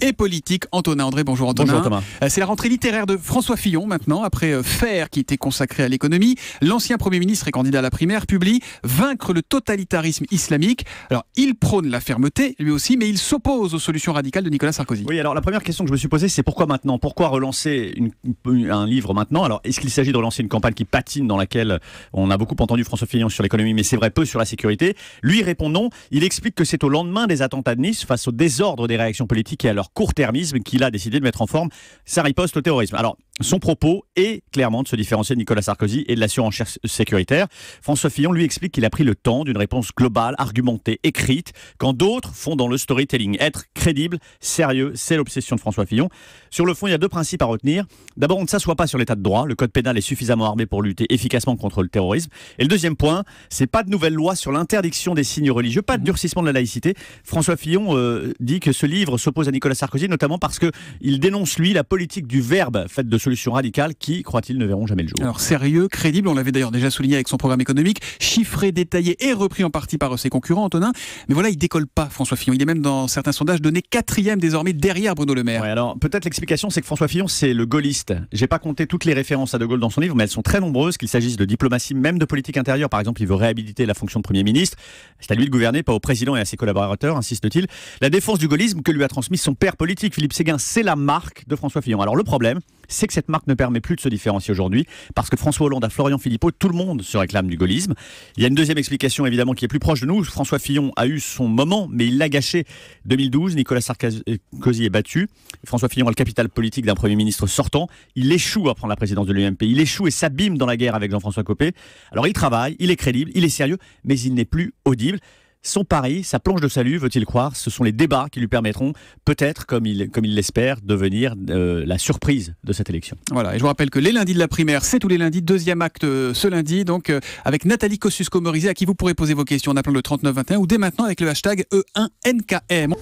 et politique. Antonin André, bonjour Antonin. Bonjour Thomas. Euh, c'est la rentrée littéraire de François Fillon maintenant, après euh, Faire qui était consacré à l'économie. L'ancien Premier ministre et candidat à la primaire publie Vaincre le totalitarisme islamique. Alors il prône la fermeté lui aussi, mais il s'oppose aux solutions radicales de Nicolas Sarkozy. Oui, alors la première question que je me suis posée, c'est pourquoi maintenant Pourquoi relancer une, un livre maintenant Alors est-ce qu'il s'agit de relancer une campagne qui patine dans laquelle on a beaucoup entendu François Fillon sur l'économie, mais c'est vrai peu sur la sécurité Lui répond non. Il explique que c'est au lendemain des attentats de Nice, face au désordre des réactions politiques et à court-termisme qu'il a décidé de mettre en forme sa riposte au terrorisme. Alors, son propos est clairement de se différencier de Nicolas Sarkozy et de la surenchère sécuritaire. François Fillon lui explique qu'il a pris le temps d'une réponse globale, argumentée, écrite, quand d'autres font dans le storytelling. Être crédible, sérieux, c'est l'obsession de François Fillon. Sur le fond, il y a deux principes à retenir. D'abord, on ne s'assoit pas sur l'état de droit. Le code pénal est suffisamment armé pour lutter efficacement contre le terrorisme. Et le deuxième point, c'est pas de nouvelles lois sur l'interdiction des signes religieux, pas de durcissement de la laïcité. François Fillon euh, dit que ce livre s'oppose à Nicolas Sarkozy, notamment parce qu'il dénonce, lui, la politique du verbe faite de solutions radicales qui, croit-il, ne verront jamais le jour. Alors sérieux, crédible, on l'avait d'ailleurs déjà souligné avec son programme économique, chiffré, détaillé et repris en partie par ses concurrents, Antonin. Mais voilà, il décolle pas, François Fillon. Il est même, dans certains sondages, donné quatrième désormais derrière Bruno Le Maire. alors peut-être l'explication, c'est que François Fillon, c'est le gaulliste. J'ai pas compté toutes les références à De Gaulle dans son livre, mais elles sont très nombreuses, qu'il s'agisse de diplomatie, même de politique intérieure. Par exemple, il veut réhabiliter la fonction de Premier ministre. C'est à lui de gouverner, pas au président et à ses collaborateurs, insiste-t-il. La défense du gaullisme que lui a transmis son politique, Philippe Séguin, c'est la marque de François Fillon. Alors le problème, c'est que cette marque ne permet plus de se différencier aujourd'hui, parce que François Hollande a Florian Philippot, tout le monde se réclame du gaullisme. Il y a une deuxième explication évidemment qui est plus proche de nous. François Fillon a eu son moment, mais il l'a gâché. 2012, Nicolas Sarkozy est battu. François Fillon a le capital politique d'un Premier ministre sortant. Il échoue à prendre la présidence de l'UMP. Il échoue et s'abîme dans la guerre avec Jean-François Copé. Alors il travaille, il est crédible, il est sérieux, mais il n'est plus audible. Son pari, sa planche de salut, veut-il croire, ce sont les débats qui lui permettront peut-être, comme il, comme il l'espère, devenir euh, la surprise de cette élection. Voilà, et je vous rappelle que les lundis de la primaire, c'est tous les lundis, deuxième acte euh, ce lundi, donc euh, avec Nathalie Kosciusko-Morizet, à qui vous pourrez poser vos questions en appelant le 3921 ou dès maintenant avec le hashtag E1NKM.